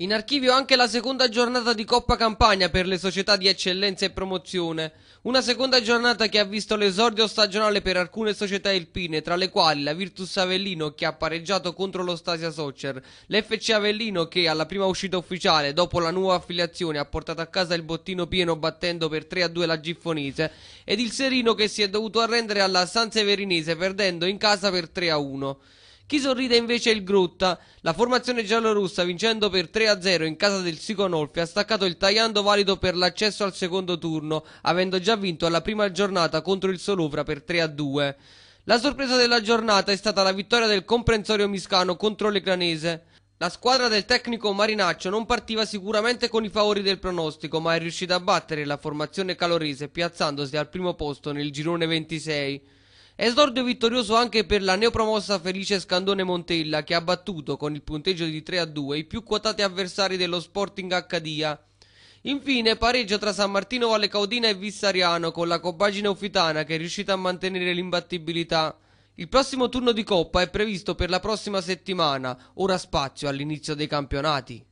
In archivio anche la seconda giornata di Coppa Campania per le società di eccellenza e promozione, una seconda giornata che ha visto l'esordio stagionale per alcune società alpine, tra le quali la Virtus Avellino che ha pareggiato contro lo Stasia Soccer, l'FC Avellino che alla prima uscita ufficiale dopo la nuova affiliazione ha portato a casa il bottino pieno battendo per 3-2 la Giffonese ed il Serino che si è dovuto arrendere alla San Severinese perdendo in casa per 3-1. Chi sorride invece è il Grutta. La formazione giallorossa, vincendo per 3-0 in casa del Siconolfi, ha staccato il tagliando valido per l'accesso al secondo turno, avendo già vinto alla prima giornata contro il Solofra per 3-2. La sorpresa della giornata è stata la vittoria del comprensorio miscano contro l'Ecranese. La squadra del tecnico Marinaccio non partiva sicuramente con i favori del pronostico, ma è riuscita a battere la formazione calorese piazzandosi al primo posto nel girone 26. Esordio vittorioso anche per la neopromossa Felice Scandone Montella che ha battuto con il punteggio di 3 a 2 i più quotati avversari dello Sporting Accadia. Infine pareggio tra San Martino Valle Caudina e Vissariano con la Cobagine Ufitana che è riuscita a mantenere l'imbattibilità. Il prossimo turno di Coppa è previsto per la prossima settimana, ora spazio all'inizio dei campionati.